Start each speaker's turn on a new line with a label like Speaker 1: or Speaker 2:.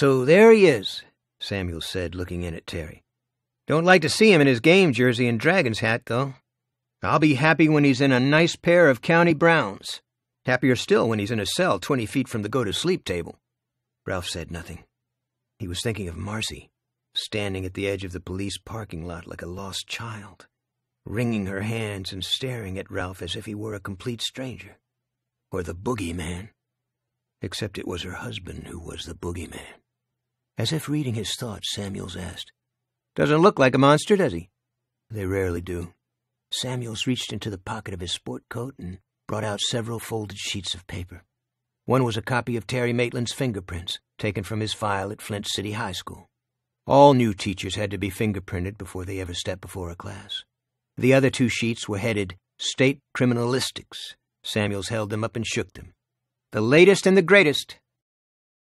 Speaker 1: So there he is, Samuel said, looking in at Terry. Don't like to see him in his game jersey and Dragon's hat, though. I'll be happy when he's in a nice pair of county browns. Happier still when he's in a cell twenty feet from the go-to-sleep table. Ralph said nothing. He was thinking of Marcy, standing at the edge of the police parking lot like a lost child, wringing her hands and staring at Ralph as if he were a complete stranger. Or the boogeyman. Except it was her husband who was the boogeyman. As if reading his thoughts, Samuels asked, Doesn't look like a monster, does he? They rarely do. Samuels reached into the pocket of his sport coat and brought out several folded sheets of paper. One was a copy of Terry Maitland's fingerprints, taken from his file at Flint City High School. All new teachers had to be fingerprinted before they ever stepped before a class. The other two sheets were headed State Criminalistics. Samuels held them up and shook them. The latest and the greatest,